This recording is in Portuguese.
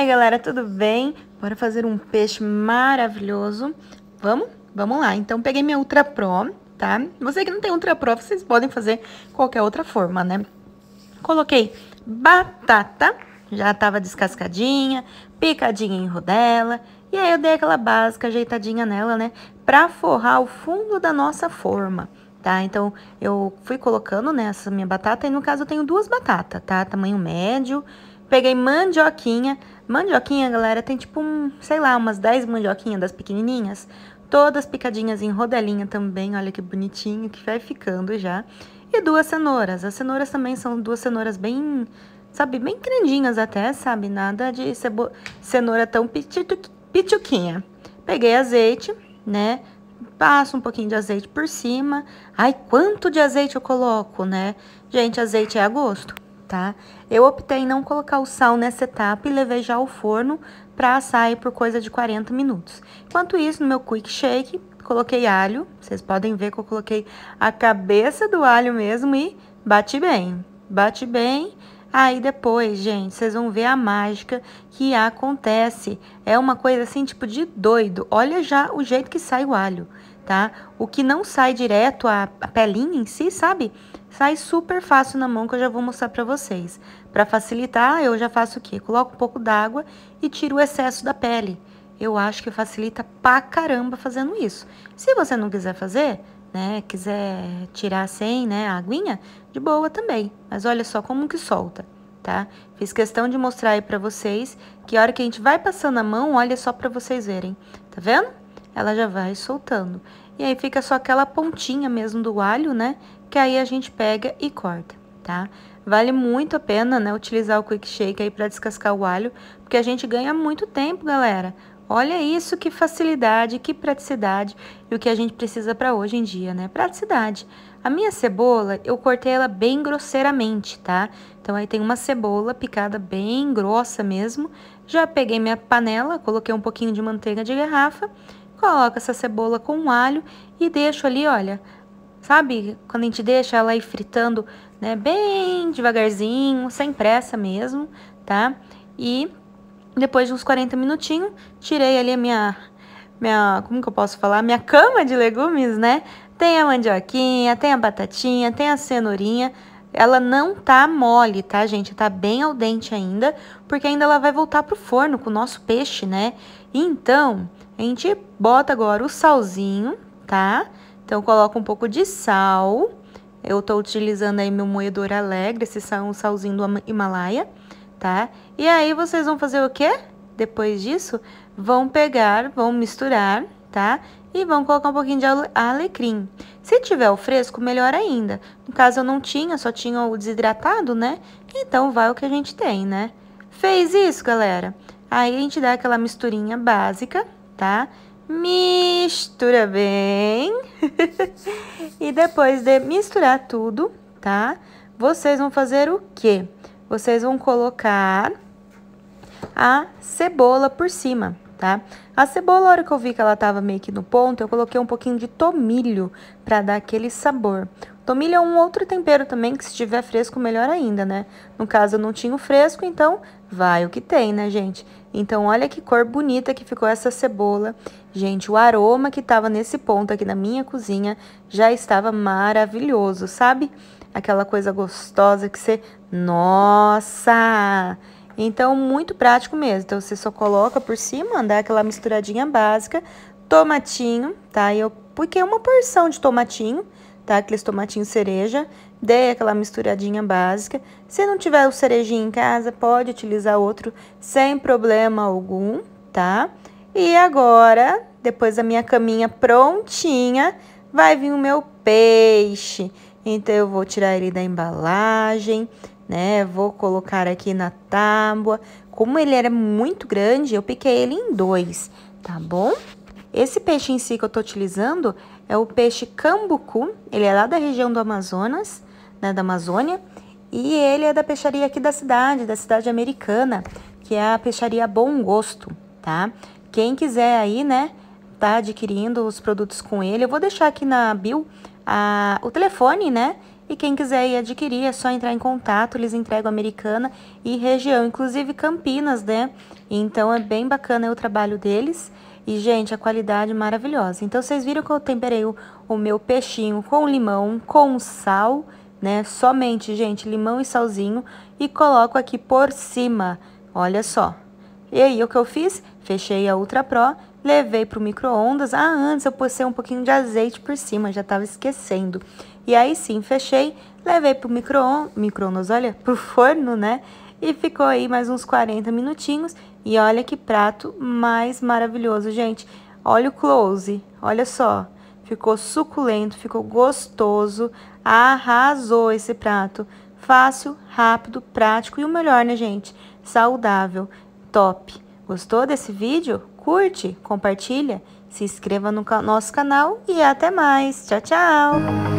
aí, galera, tudo bem? Bora fazer um peixe maravilhoso. Vamos? Vamos lá. Então, peguei minha Ultra Pro, tá? Você que não tem Ultra Pro, vocês podem fazer qualquer outra forma, né? Coloquei batata, já tava descascadinha, picadinha em rodela. E aí, eu dei aquela básica ajeitadinha nela, né? Pra forrar o fundo da nossa forma tá? Então, eu fui colocando nessa né, minha batata, e no caso eu tenho duas batatas, tá? Tamanho médio Peguei mandioquinha. Mandioquinha, galera, tem tipo, um, sei lá, umas 10 mandioquinhas das pequenininhas. Todas picadinhas em rodelinha também, olha que bonitinho, que vai ficando já. E duas cenouras. As cenouras também são duas cenouras bem, sabe, bem grandinhas até, sabe? Nada de cenoura tão pitiu... pituquinha. Peguei azeite, né? passo um pouquinho de azeite por cima. Ai, quanto de azeite eu coloco, né? Gente, azeite é a gosto tá? Eu optei não colocar o sal nessa etapa e levei já ao forno para assar por coisa de 40 minutos. Enquanto isso, no meu quick shake, coloquei alho. Vocês podem ver que eu coloquei a cabeça do alho mesmo e bati bem. Bate bem. Aí depois, gente, vocês vão ver a mágica que acontece. É uma coisa assim, tipo de doido. Olha já o jeito que sai o alho, tá? O que não sai direto a pelinha em si, sabe? Sai super fácil na mão que eu já vou mostrar para vocês. Para facilitar, eu já faço o quê? Coloco um pouco d'água e tiro o excesso da pele. Eu acho que facilita pra caramba fazendo isso. Se você não quiser fazer, né, quiser tirar sem, né, a aguinha, de boa também. Mas olha só como que solta, tá? Fiz questão de mostrar aí pra vocês que a hora que a gente vai passando a mão, olha só pra vocês verem. Tá vendo? Ela já vai soltando. E aí fica só aquela pontinha mesmo do alho, né? que aí a gente pega e corta, tá? Vale muito a pena, né, utilizar o quick shake aí para descascar o alho, porque a gente ganha muito tempo, galera. Olha isso, que facilidade, que praticidade e o que a gente precisa para hoje em dia, né? Praticidade. A minha cebola, eu cortei ela bem grosseiramente, tá? Então aí tem uma cebola picada bem grossa mesmo. Já peguei minha panela, coloquei um pouquinho de manteiga de garrafa, coloco essa cebola com o alho e deixo ali, olha, Sabe, quando a gente deixa ela ir fritando, né, bem devagarzinho, sem pressa mesmo, tá? E depois de uns 40 minutinhos, tirei ali a minha minha, como que eu posso falar? Minha cama de legumes, né? Tem a mandioquinha, tem a batatinha, tem a cenourinha. Ela não tá mole, tá, gente? Tá bem al dente ainda, porque ainda ela vai voltar pro forno com o nosso peixe, né? Então, a gente bota agora o salzinho, tá? Então, coloco um pouco de sal. Eu tô utilizando aí meu moedor alegre, esse sal, um salzinho do Himalaia, tá? E aí, vocês vão fazer o quê? Depois disso, vão pegar, vão misturar, tá? E vão colocar um pouquinho de alecrim. Se tiver o fresco, melhor ainda. No caso, eu não tinha, só tinha o desidratado, né? Então, vai o que a gente tem, né? Fez isso, galera? Aí, a gente dá aquela misturinha básica, tá? Tá? mistura bem. e depois de misturar tudo, tá? Vocês vão fazer o quê? Vocês vão colocar a cebola por cima, tá? A cebola, a hora que eu vi que ela tava meio que no ponto, eu coloquei um pouquinho de tomilho para dar aquele sabor. Tomilho é um outro tempero também que se tiver fresco, melhor ainda, né? No caso, eu não tinha o fresco, então vai o que tem, né, gente? Então, olha que cor bonita que ficou essa cebola. Gente, o aroma que tava nesse ponto aqui na minha cozinha já estava maravilhoso, sabe? Aquela coisa gostosa que você... Nossa! Então, muito prático mesmo. Então, você só coloca por cima, dá aquela misturadinha básica, tomatinho, tá? Eu piquei uma porção de tomatinho, tá? Aqueles tomatinhos cereja. Dei aquela misturadinha básica. Se não tiver o cerejinho em casa, pode utilizar outro sem problema algum, tá? E agora, depois da minha caminha prontinha, vai vir o meu peixe. Então, eu vou tirar ele da embalagem, né? Vou colocar aqui na tábua. Como ele era muito grande, eu piquei ele em dois, tá bom? Esse peixe em si que eu tô utilizando é o peixe cambucu, ele é lá da região do Amazonas, né, da Amazônia, e ele é da peixaria aqui da cidade, da cidade americana, que é a peixaria Bom Gosto, tá? Quem quiser aí, né, tá adquirindo os produtos com ele, eu vou deixar aqui na bio a, o telefone, né? E quem quiser ir adquirir, é só entrar em contato, eles entregam americana e região, inclusive Campinas, né? Então é bem bacana o trabalho deles. E, gente, a qualidade maravilhosa. Então, vocês viram que eu temperei o, o meu peixinho com limão, com sal, né? Somente, gente, limão e salzinho. E coloco aqui por cima. Olha só. E aí, o que eu fiz? Fechei a Ultra Pro, levei para o micro-ondas. Ah, antes eu postei um pouquinho de azeite por cima, já estava esquecendo. E aí sim, fechei, levei para o micro-ondas, micro olha, para o forno, né? e ficou aí mais uns 40 minutinhos. E olha que prato mais maravilhoso, gente. Olha o close, olha só. Ficou suculento, ficou gostoso, arrasou esse prato. Fácil, rápido, prático e o melhor, né, gente? Saudável, top. Gostou desse vídeo? Curte, compartilha, se inscreva no nosso canal e até mais. Tchau, tchau!